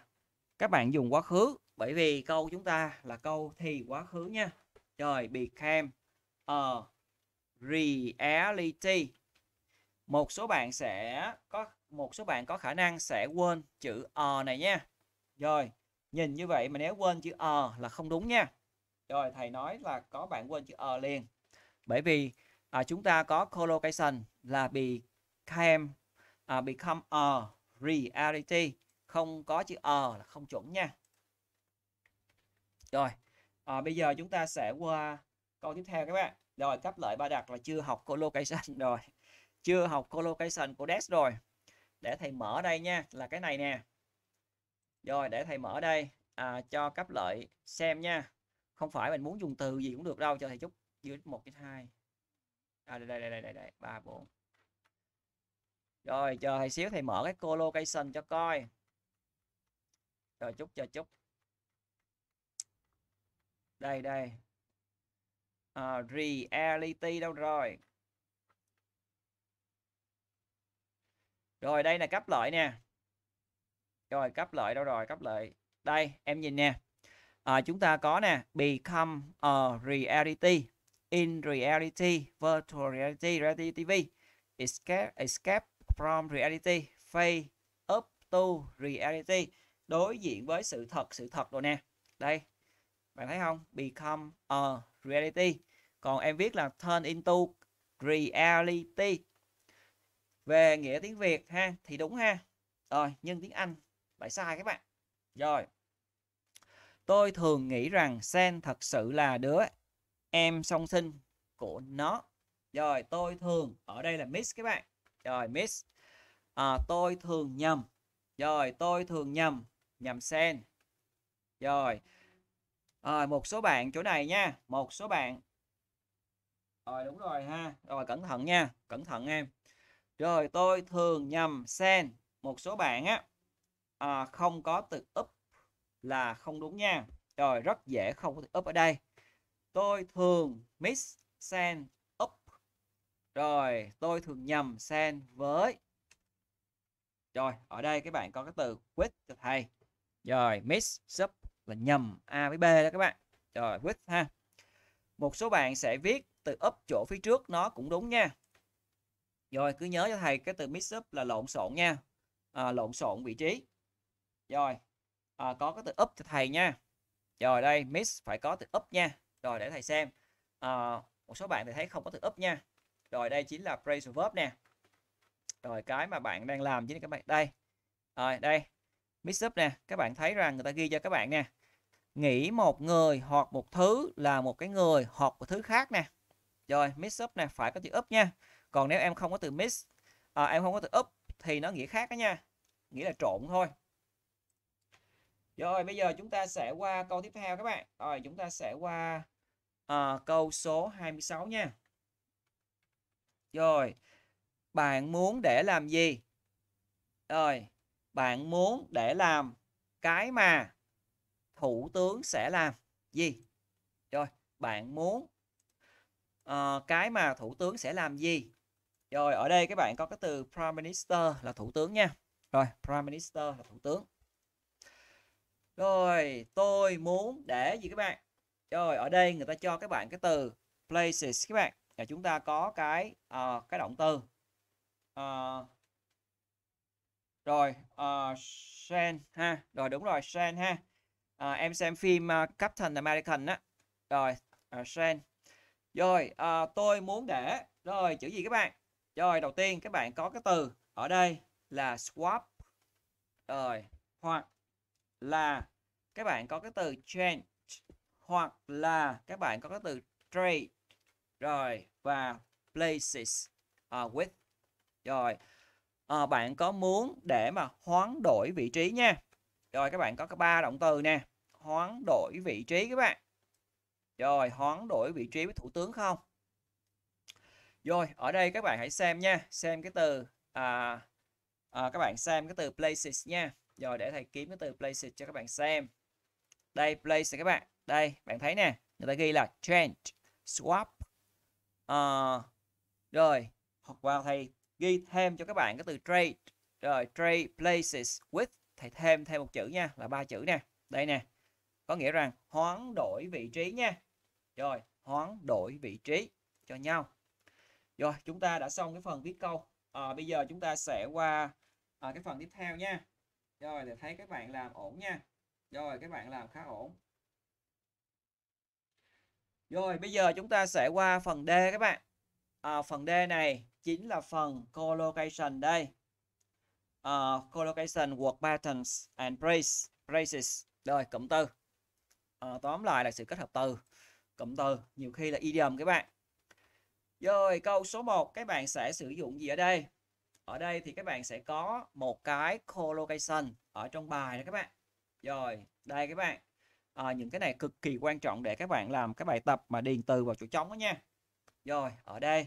các bạn dùng quá khứ bởi vì câu chúng ta là câu thì quá khứ nha trời became a reality một số bạn sẽ có một số bạn có khả năng sẽ quên chữ ờ này nha rồi nhìn như vậy mà nếu quên chữ ờ là không đúng nha rồi thầy nói là có bạn quên chữ ờ liền bởi vì à, chúng ta có collocation là became à, become a reality không có chữ a là không chuẩn nha rồi à, bây giờ chúng ta sẽ qua câu tiếp theo các bạn rồi cấp lợi ba đặc là chưa học collocation rồi chưa học collocation của desk rồi để thầy mở đây nha là cái này nè rồi để thầy mở đây à, cho cấp lợi xem nha không phải mình muốn dùng từ gì cũng được đâu cho thầy chút dưới một cái hai à, đây đây đây đây đây ba bốn rồi chờ thầy xíu thầy mở cái colocation cho coi chờ chút chờ chút đây đây à, reality đâu rồi rồi đây là cấp lợi nè rồi cấp lợi đâu rồi cấp lợi đây em nhìn nè à, chúng ta có nè become a reality in reality, virtual reality, reality TV, escape, escape from reality, face up to reality, đối diện với sự thật, sự thật rồi nè. Đây, bạn thấy không? Become a reality. Còn em viết là turn into reality. Về nghĩa tiếng Việt ha, thì đúng ha. Rồi, nhưng tiếng Anh lại sai các bạn. Rồi. Tôi thường nghĩ rằng Sen thật sự là đứa em song sinh của nó rồi tôi thường ở đây là miss các bạn rồi miss à, tôi thường nhầm rồi tôi thường nhầm nhầm sen rồi à, một số bạn chỗ này nha một số bạn rồi đúng rồi ha rồi cẩn thận nha cẩn thận em rồi tôi thường nhầm sen một số bạn á à, không có từ up là không đúng nha rồi rất dễ không có từ up ở đây tôi thường mix sen up rồi tôi thường nhầm sen với rồi ở đây các bạn có cái từ with cho thầy rồi mix up là nhầm a với b đó các bạn rồi with ha một số bạn sẽ viết từ up chỗ phía trước nó cũng đúng nha rồi cứ nhớ cho thầy cái từ mix up là lộn xộn nha à, lộn xộn vị trí rồi à, có cái từ up cho thầy nha rồi đây miss phải có từ up nha rồi để thầy xem à, một số bạn thì thấy không có từ up nha rồi đây chính là phrasal verb nè rồi cái mà bạn đang làm chính là các bạn đây rồi đây mix up nè các bạn thấy rằng người ta ghi cho các bạn nè nghĩ một người hoặc một thứ là một cái người hoặc một thứ khác nè rồi mix up nè phải có từ up nha còn nếu em không có từ mix à, ờ, em không có từ up thì nó nghĩa khác đó nha nghĩa là trộn thôi rồi bây giờ chúng ta sẽ qua câu tiếp theo các bạn. Rồi chúng ta sẽ qua à, câu số 26 nha. Rồi bạn muốn để làm gì? Rồi bạn muốn để làm cái mà thủ tướng sẽ làm gì? Rồi bạn muốn uh, cái mà thủ tướng sẽ làm gì? Rồi ở đây các bạn có cái từ Prime Minister là thủ tướng nha. Rồi Prime Minister là thủ tướng. Rồi, tôi muốn để gì các bạn? Rồi, ở đây người ta cho các bạn cái từ places các bạn. Và chúng ta có cái uh, cái động từ. Uh, rồi, uh, ờ, send ha. Rồi đúng rồi, send ha. Uh, em xem phim uh, Captain American á. Rồi, uh, send. Rồi, uh, tôi muốn để. Rồi, chữ gì các bạn? Rồi, đầu tiên các bạn có cái từ ở đây là swap. Rồi, hoặc là các bạn có cái từ change hoặc là các bạn có cái từ trade rồi và places uh, with rồi uh, bạn có muốn để mà hoán đổi vị trí nha rồi các bạn có cái ba động từ nè hoán đổi vị trí các bạn rồi hoán đổi vị trí với thủ tướng không rồi ở đây các bạn hãy xem nha xem cái từ à, à, các bạn xem cái từ places nha rồi để thầy kiếm cái từ places cho các bạn xem. Đây places các bạn. Đây, bạn thấy nè, người ta ghi là change, swap. Uh, rồi, hoặc vào thầy ghi thêm cho các bạn cái từ trade. Rồi trade places with thầy thêm thêm một chữ nha, là ba chữ nè. Đây nè. Có nghĩa rằng hoán đổi vị trí nha. Rồi, hoán đổi vị trí cho nhau. Rồi, chúng ta đã xong cái phần viết câu. À, bây giờ chúng ta sẽ qua à, cái phần tiếp theo nha rồi thì thấy các bạn làm ổn nha rồi các bạn làm khá ổn rồi bây giờ chúng ta sẽ qua phần D các bạn à, phần D này chính là phần collocation đây uh, collocation work patterns and phrases, phrases, rồi cụm từ uh, tóm lại là sự kết hợp từ cụm từ nhiều khi là idiom các bạn rồi câu số 1 các bạn sẽ sử dụng gì ở đây ở đây thì các bạn sẽ có một cái collocation ở trong bài đó các bạn rồi đây các bạn à, những cái này cực kỳ quan trọng để các bạn làm cái bài tập mà điền từ vào chỗ trống đó nha rồi ở đây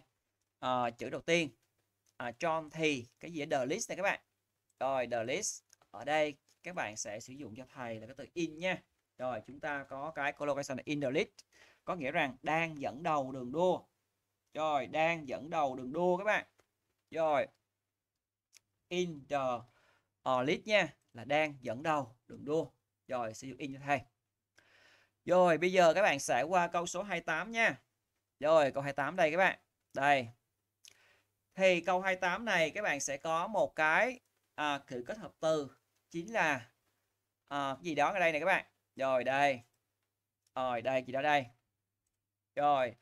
à, chữ đầu tiên à, John thì cái gì the list này các bạn rồi the list ở đây các bạn sẽ sử dụng cho thầy là cái từ in nha rồi chúng ta có cái collocation in the list có nghĩa rằng đang dẫn đầu đường đua rồi đang dẫn đầu đường đua các bạn rồi in the uh, list nha là đang dẫn đầu đường đua rồi sử dụng in cho thầy rồi bây giờ các bạn sẽ qua câu số 28 nha rồi câu 28 đây các bạn đây thì câu 28 này các bạn sẽ có một cái à, cử kết hợp từ chính là à, cái gì đó ở đây này các bạn rồi đây rồi đây gì đó đây rồi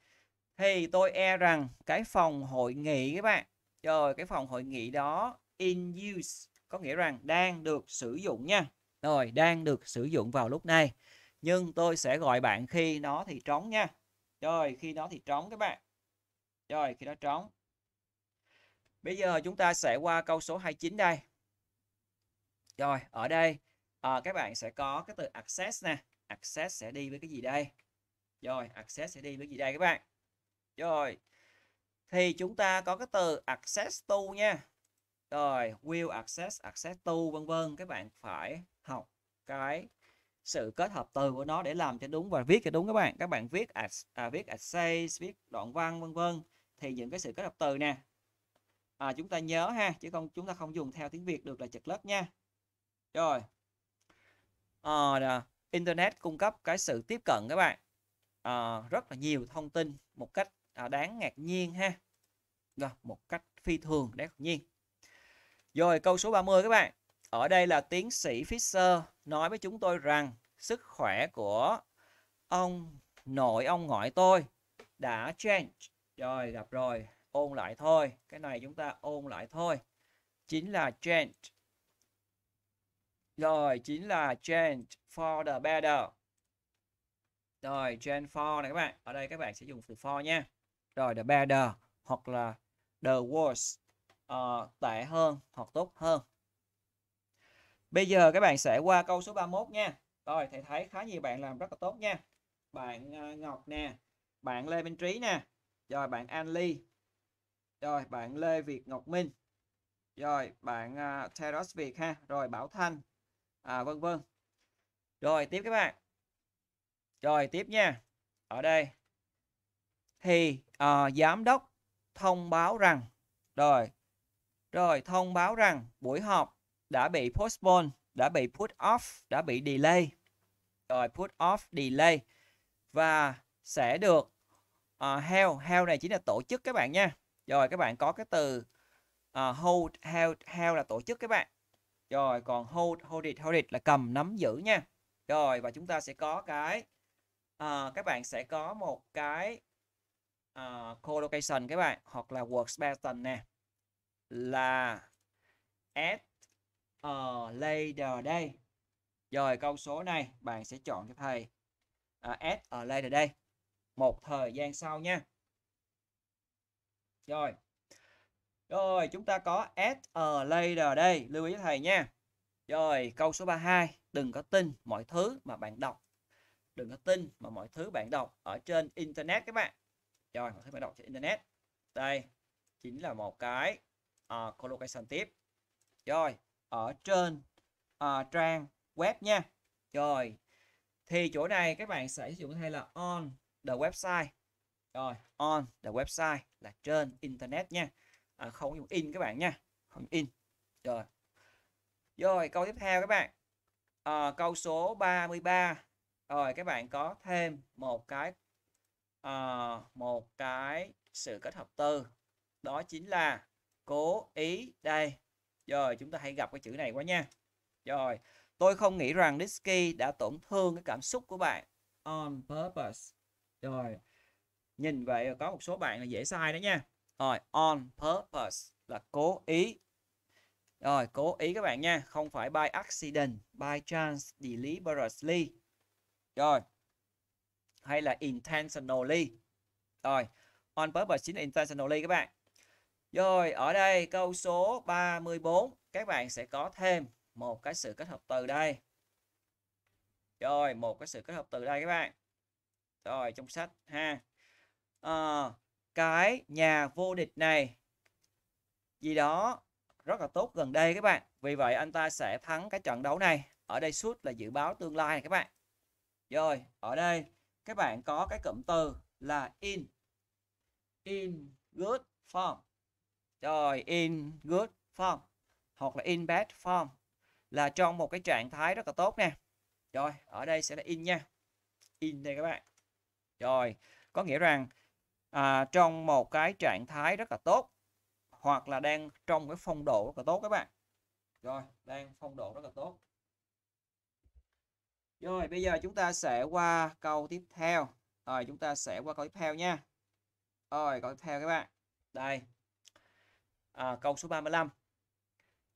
thì tôi e rằng cái phòng hội nghị các bạn rồi cái phòng hội nghị đó in use có nghĩa rằng đang được sử dụng nha rồi đang được sử dụng vào lúc này nhưng tôi sẽ gọi bạn khi nó thì trống nha rồi khi nó thì trống các bạn rồi khi nó trống bây giờ chúng ta sẽ qua câu số 29 đây rồi ở đây à, các bạn sẽ có cái từ access nè access sẽ đi với cái gì đây rồi access sẽ đi với gì đây các bạn rồi thì chúng ta có cái từ access to nha rồi will access access to vân vân các bạn phải học cái sự kết hợp từ của nó để làm cho đúng và viết cho đúng các bạn các bạn viết à, viết essay viết đoạn văn vân vân thì những cái sự kết hợp từ nè à, chúng ta nhớ ha chứ không chúng ta không dùng theo tiếng Việt được là chật lớp nha rồi à, ờ, đà, internet cung cấp cái sự tiếp cận các bạn à, rất là nhiều thông tin một cách à, đáng ngạc nhiên ha rồi một cách phi thường đáng ngạc nhiên rồi câu số 30 các bạn. Ở đây là tiến sĩ Fisher nói với chúng tôi rằng sức khỏe của ông nội ông ngoại tôi đã change. Rồi gặp rồi, ôn lại thôi. Cái này chúng ta ôn lại thôi. Chính là change. Rồi, chính là change for the better. Rồi, change for này các bạn. Ở đây các bạn sẽ dùng từ for nha. Rồi, the better hoặc là the worse uh, tệ hơn hoặc tốt hơn. Bây giờ các bạn sẽ qua câu số 31 nha. Rồi thầy thấy khá nhiều bạn làm rất là tốt nha. Bạn uh, Ngọc nè, bạn Lê Minh Trí nè, rồi bạn An Ly, rồi bạn Lê Việt Ngọc Minh, rồi bạn uh, ờ, Terros Việt ha, rồi Bảo Thanh, à, vân vân. Rồi tiếp các bạn. Rồi tiếp nha. Ở đây thì uh, giám đốc thông báo rằng rồi rồi thông báo rằng buổi họp đã bị postpone, đã bị put off, đã bị delay. Rồi put off delay và sẽ được uh, held. Held này chính là tổ chức các bạn nha. Rồi các bạn có cái từ uh, hold, held, held là tổ chức các bạn. Rồi còn hold, hold it, hold it là cầm nắm giữ nha. Rồi và chúng ta sẽ có cái uh, các bạn sẽ có một cái uh, collocation các bạn hoặc là workstation nè là add a later đây rồi câu số này bạn sẽ chọn cho thầy à, add a later đây một thời gian sau nha rồi rồi chúng ta có add a later đây lưu ý thầy nha rồi câu số 32 đừng có tin mọi thứ mà bạn đọc đừng có tin mà mọi thứ bạn đọc ở trên internet các bạn rồi mọi thứ bạn đọc trên internet đây chính là một cái uh, collocation tiếp rồi ở trên uh, trang web nha rồi thì chỗ này các bạn sẽ sử dụng hay là on the website rồi on the website là trên internet nha à, không dùng in các bạn nha không in rồi rồi câu tiếp theo các bạn à, câu số 33 rồi các bạn có thêm một cái à, một cái sự kết hợp từ đó chính là cố ý đây rồi chúng ta hãy gặp cái chữ này quá nha rồi tôi không nghĩ rằng Risky đã tổn thương cái cảm xúc của bạn on purpose rồi nhìn vậy có một số bạn là dễ sai đó nha rồi on purpose là cố ý rồi cố ý các bạn nha không phải by accident by chance deliberately rồi hay là intentionally rồi on purpose chính là intentionally các bạn rồi ở đây câu số 34 các bạn sẽ có thêm một cái sự kết hợp từ đây. Rồi một cái sự kết hợp từ đây các bạn. Rồi trong sách ha. À, cái nhà vô địch này gì đó rất là tốt gần đây các bạn. Vì vậy anh ta sẽ thắng cái trận đấu này. Ở đây suốt là dự báo tương lai này các bạn. Rồi ở đây các bạn có cái cụm từ là in in good form rồi in good form hoặc là in bad form là trong một cái trạng thái rất là tốt nè rồi ở đây sẽ là in nha in đây các bạn rồi có nghĩa rằng à, trong một cái trạng thái rất là tốt hoặc là đang trong cái phong độ rất là tốt các bạn rồi đang phong độ rất là tốt rồi bây giờ chúng ta sẽ qua câu tiếp theo rồi chúng ta sẽ qua câu tiếp theo nha rồi câu tiếp theo các bạn đây à, câu số 35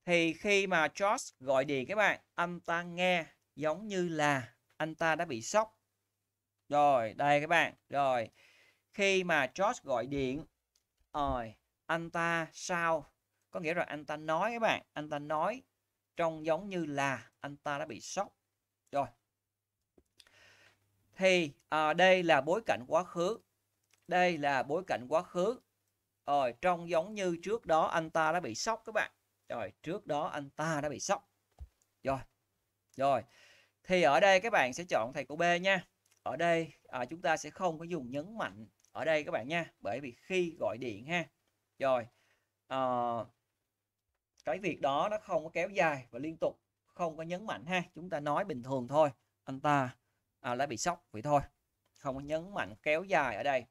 thì khi mà George gọi điện các bạn anh ta nghe giống như là anh ta đã bị sốc rồi đây các bạn rồi khi mà George gọi điện rồi anh ta sao có nghĩa là anh ta nói các bạn anh ta nói trông giống như là anh ta đã bị sốc rồi thì à, đây là bối cảnh quá khứ đây là bối cảnh quá khứ rồi, trông giống như trước đó anh ta đã bị sốc các bạn. Rồi, trước đó anh ta đã bị sốc. Rồi, rồi. Thì ở đây các bạn sẽ chọn thầy cô B nha. Ở đây à, chúng ta sẽ không có dùng nhấn mạnh ở đây các bạn nha. Bởi vì khi gọi điện ha. Rồi, à, cái việc đó nó không có kéo dài và liên tục. Không có nhấn mạnh ha. Chúng ta nói bình thường thôi. Anh ta à, đã bị sốc vậy thôi. Không có nhấn mạnh kéo dài ở đây.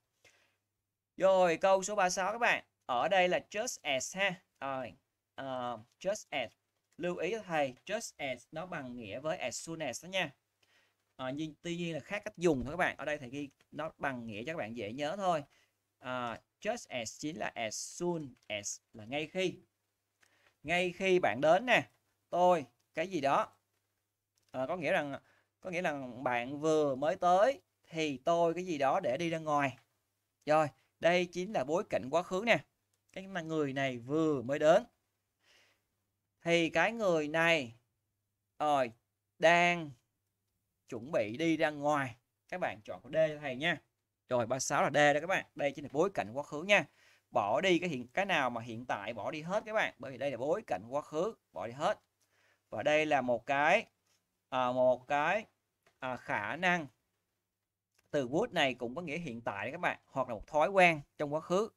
Rồi câu số 36 các bạn. Ở đây là just as ha. Rồi. Uh, just as. Lưu ý thầy just as nó bằng nghĩa với as soon as đó nha. À, nhưng tuy nhiên là khác cách dùng thôi các bạn. Ở đây thầy ghi nó bằng nghĩa cho các bạn dễ nhớ thôi. uh, just as chính là as soon as là ngay khi. Ngay khi bạn đến nè, tôi cái gì đó. À, có nghĩa rằng có nghĩa là bạn vừa mới tới thì tôi cái gì đó để đi ra ngoài. Rồi, đây chính là bối cảnh quá khứ nè. Cái mà người này vừa mới đến. Thì cái người này rồi đang chuẩn bị đi ra ngoài. Các bạn chọn D cho thầy nha. Rồi 36 là D đó các bạn. Đây chính là bối cảnh quá khứ nha. Bỏ đi cái hiện cái nào mà hiện tại bỏ đi hết các bạn, bởi vì đây là bối cảnh quá khứ, bỏ đi hết. Và đây là một cái à, một cái à, khả năng từ would này cũng có nghĩa hiện tại các bạn hoặc là một thói quen trong quá khứ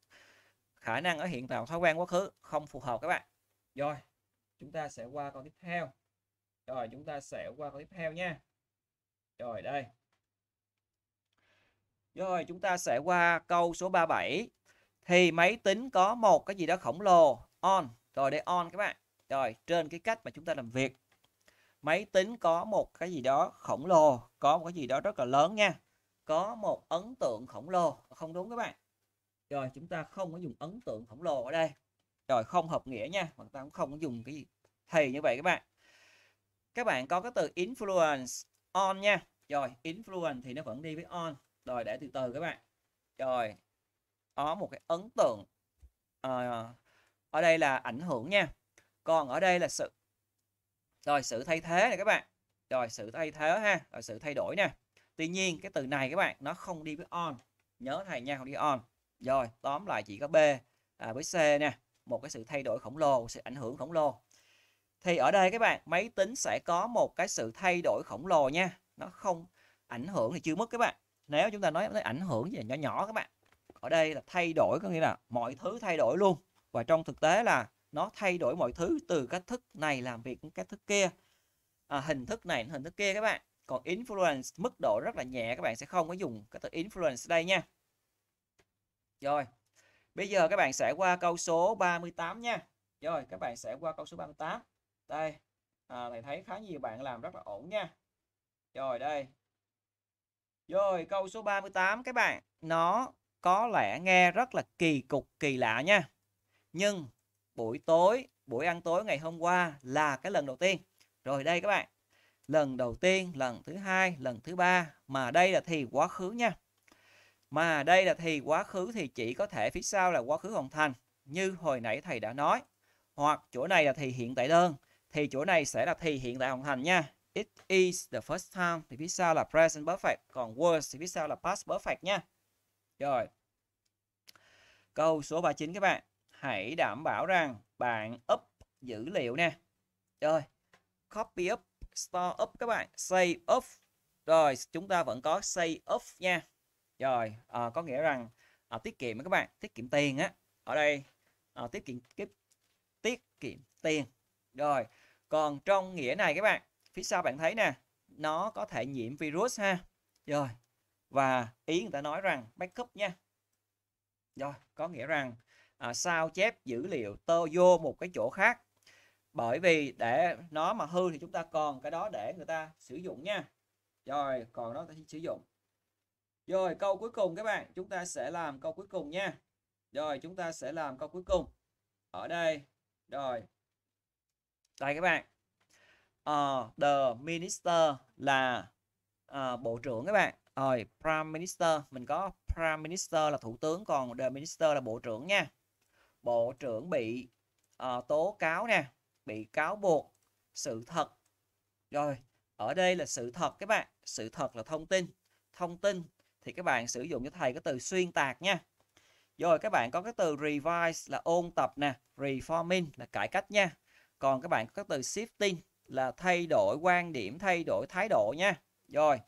khả năng ở hiện tại thói quen quá khứ không phù hợp các bạn rồi chúng ta sẽ qua câu tiếp theo rồi chúng ta sẽ qua câu tiếp theo nha rồi đây rồi chúng ta sẽ qua câu số 37 thì máy tính có một cái gì đó khổng lồ on rồi để on các bạn rồi trên cái cách mà chúng ta làm việc máy tính có một cái gì đó khổng lồ có một cái gì đó rất là lớn nha có một ấn tượng khổng lồ không đúng các bạn rồi chúng ta không có dùng ấn tượng khổng lồ ở đây rồi không hợp nghĩa nha mà ta cũng không có dùng cái gì thầy như vậy các bạn các bạn có cái từ influence on nha rồi influence thì nó vẫn đi với on rồi để từ từ các bạn rồi có một cái ấn tượng à, ở đây là ảnh hưởng nha còn ở đây là sự rồi sự thay thế này các bạn rồi sự thay thế ha rồi sự thay đổi nè tuy nhiên cái từ này các bạn nó không đi với on nhớ thầy nha không đi on rồi tóm lại chỉ có b à, với c nè một cái sự thay đổi khổng lồ sự ảnh hưởng khổng lồ thì ở đây các bạn máy tính sẽ có một cái sự thay đổi khổng lồ nha nó không ảnh hưởng thì chưa mất các bạn nếu chúng ta nói tới ảnh hưởng gì nhỏ nhỏ các bạn ở đây là thay đổi có nghĩa là mọi thứ thay đổi luôn và trong thực tế là nó thay đổi mọi thứ từ cách thức này làm việc đến cách thức kia à, hình thức này hình thức kia các bạn còn influence mức độ rất là nhẹ các bạn sẽ không có dùng cái từ influence đây nha rồi bây giờ các bạn sẽ qua câu số 38 nha rồi các bạn sẽ qua câu số 38 đây à, thầy thấy khá nhiều bạn làm rất là ổn nha rồi đây rồi câu số 38 các bạn nó có lẽ nghe rất là kỳ cục kỳ lạ nha nhưng buổi tối buổi ăn tối ngày hôm qua là cái lần đầu tiên rồi đây các bạn lần đầu tiên, lần thứ hai, lần thứ ba mà đây là thì quá khứ nha. Mà đây là thì quá khứ thì chỉ có thể phía sau là quá khứ hoàn thành như hồi nãy thầy đã nói. Hoặc chỗ này là thì hiện tại đơn thì chỗ này sẽ là thì hiện tại hoàn thành nha. It is the first time thì phía sau là present perfect, còn was thì phía sau là past perfect nha. Rồi. Câu số 39 các bạn, hãy đảm bảo rằng bạn up dữ liệu nè. Rồi, copy up store up các bạn save up rồi chúng ta vẫn có save up nha rồi à, có nghĩa rằng à, tiết kiệm các bạn tiết kiệm tiền á ở đây à, tiết kiệm kiếp tiết kiệm tiền rồi còn trong nghĩa này các bạn phía sau bạn thấy nè nó có thể nhiễm virus ha rồi và ý người ta nói rằng backup nha rồi có nghĩa rằng à, sao chép dữ liệu tơ vô một cái chỗ khác bởi vì để nó mà hư thì chúng ta còn cái đó để người ta sử dụng nha rồi còn nó ta sử dụng rồi câu cuối cùng các bạn chúng ta sẽ làm câu cuối cùng nha rồi chúng ta sẽ làm câu cuối cùng ở đây rồi đây các bạn uh, the minister là uh, bộ trưởng các bạn rồi prime minister mình có prime minister là thủ tướng còn the minister là bộ trưởng nha bộ trưởng bị uh, tố cáo nè bị cáo buộc sự thật rồi ở đây là sự thật các bạn sự thật là thông tin thông tin thì các bạn sử dụng cho thầy cái từ xuyên tạc nha rồi các bạn có cái từ revise là ôn tập nè reforming là cải cách nha còn các bạn có cái từ shifting là thay đổi quan điểm thay đổi thái độ nha rồi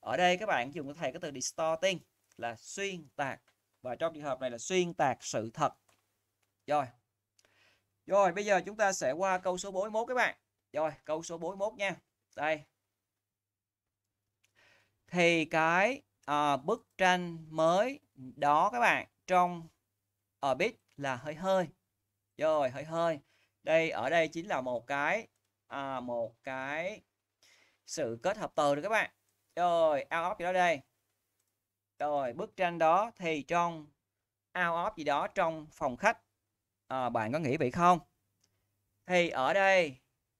ở đây các bạn dùng cho thầy cái từ distorting là xuyên tạc và trong trường hợp này là xuyên tạc sự thật rồi rồi bây giờ chúng ta sẽ qua câu số 41 các bạn. Rồi câu số 41 nha. Đây. Thì cái à, bức tranh mới đó các bạn trong orbit là hơi hơi. Rồi hơi hơi. Đây ở đây chính là một cái à, một cái sự kết hợp từ được các bạn. Rồi out of gì đó đây. Rồi bức tranh đó thì trong out of gì đó trong phòng khách à, bạn có nghĩ vậy không thì ở đây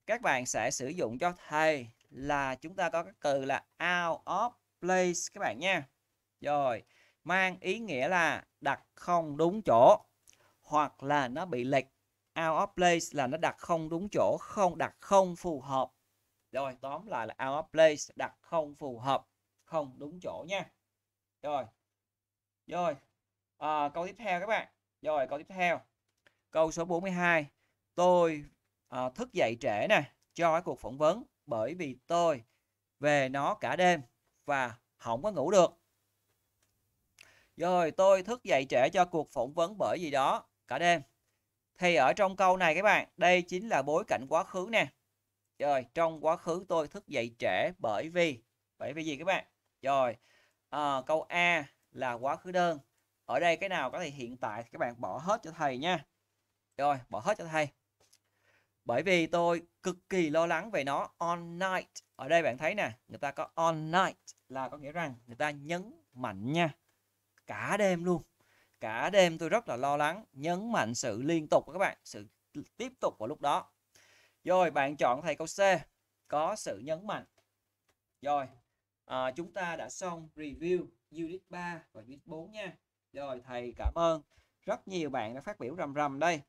các bạn sẽ sử dụng cho thầy là chúng ta có cái từ là out of place các bạn nha rồi mang ý nghĩa là đặt không đúng chỗ hoặc là nó bị lệch out of place là nó đặt không đúng chỗ không đặt không phù hợp rồi tóm lại là out of place đặt không phù hợp không đúng chỗ nha rồi rồi à, câu tiếp theo các bạn rồi câu tiếp theo Câu số 42. Tôi à, thức dậy trễ nè cho cái cuộc phỏng vấn bởi vì tôi về nó cả đêm và không có ngủ được. Rồi tôi thức dậy trễ cho cuộc phỏng vấn bởi gì đó cả đêm. Thì ở trong câu này các bạn, đây chính là bối cảnh quá khứ nè. Rồi trong quá khứ tôi thức dậy trễ bởi vì bởi vì gì các bạn? Rồi à, câu A là quá khứ đơn. Ở đây cái nào có thể hiện tại các bạn bỏ hết cho thầy nha. Rồi, bỏ hết cho thầy. Bởi vì tôi cực kỳ lo lắng về nó on night. Ở đây bạn thấy nè, người ta có on night là có nghĩa rằng người ta nhấn mạnh nha. Cả đêm luôn. Cả đêm tôi rất là lo lắng, nhấn mạnh sự liên tục của các bạn, sự tiếp tục vào lúc đó. Rồi bạn chọn thầy câu C, có sự nhấn mạnh. Rồi, à, chúng ta đã xong review unit 3 và unit 4 nha. Rồi thầy cảm ơn rất nhiều bạn đã phát biểu rầm rầm đây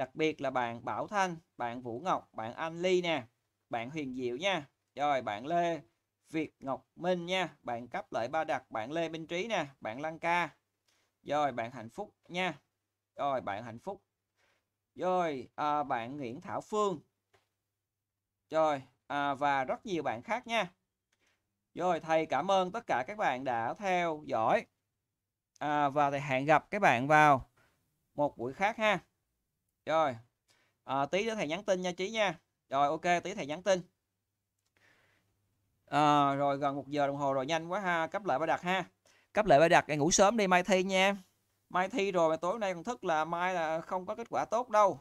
đặc biệt là bạn Bảo Thanh bạn Vũ Ngọc bạn Anh Ly nè bạn Huyền Diệu nha rồi bạn Lê Việt Ngọc Minh nha bạn cấp Lợi ba đặc bạn Lê Minh Trí nè bạn Lăng Ca rồi bạn Hạnh Phúc nha rồi bạn Hạnh Phúc rồi à, bạn Nguyễn Thảo Phương rồi à, và rất nhiều bạn khác nha rồi thầy cảm ơn tất cả các bạn đã theo dõi à, và thầy hẹn gặp các bạn vào một buổi khác ha rồi. À, tí nữa thầy nhắn tin nha Trí nha. Rồi ok, tí thầy nhắn tin. À, rồi gần một giờ đồng hồ rồi nhanh quá ha, cấp lại bài đặt ha. Cấp lại bài đặt ngủ sớm đi mai thi nha. Mai thi rồi mà tối nay còn thức là mai là không có kết quả tốt đâu.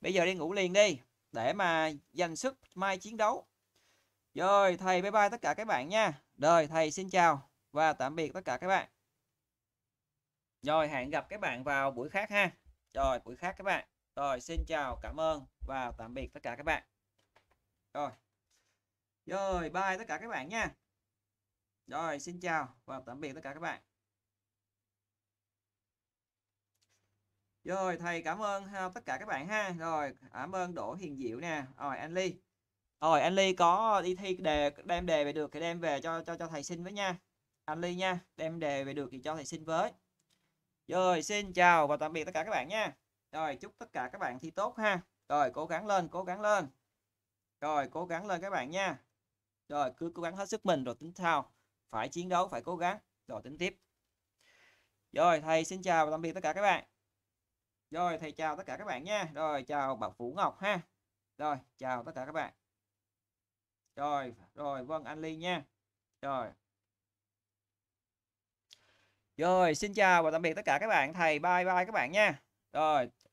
Bây giờ đi ngủ liền đi để mà dành sức mai chiến đấu. Rồi thầy bye bye tất cả các bạn nha. Rồi thầy xin chào và tạm biệt tất cả các bạn. Rồi hẹn gặp các bạn vào buổi khác ha. Rồi buổi khác các bạn. Rồi xin chào, cảm ơn và tạm biệt tất cả các bạn. Rồi. Rồi bye tất cả các bạn nha. Rồi xin chào và tạm biệt tất cả các bạn. Rồi thầy cảm ơn ha, à, tất cả các bạn ha. Rồi cảm ơn Đỗ Hiền Diệu nè. Rồi anh Ly. Rồi anh Ly có đi thi đề đem đề về được thì đem về cho cho cho thầy xin với nha. Anh Ly nha, đem đề về được thì cho thầy xin với. Rồi xin chào và tạm biệt tất cả các bạn nha. Rồi chúc tất cả các bạn thi tốt ha. Rồi cố gắng lên, cố gắng lên. Rồi cố gắng lên các bạn nha. Rồi cứ cố gắng hết sức mình rồi tính sau. Phải chiến đấu, phải cố gắng. Rồi tính tiếp. Rồi thầy xin chào và tạm biệt tất cả các bạn. Rồi thầy chào tất cả các bạn nha. Rồi chào bạn Vũ Ngọc ha. Rồi chào tất cả các bạn. Rồi, rồi vâng anh Ly nha. Rồi. Rồi, xin chào và tạm biệt tất cả các bạn. Thầy bye bye các bạn nha. Rồi.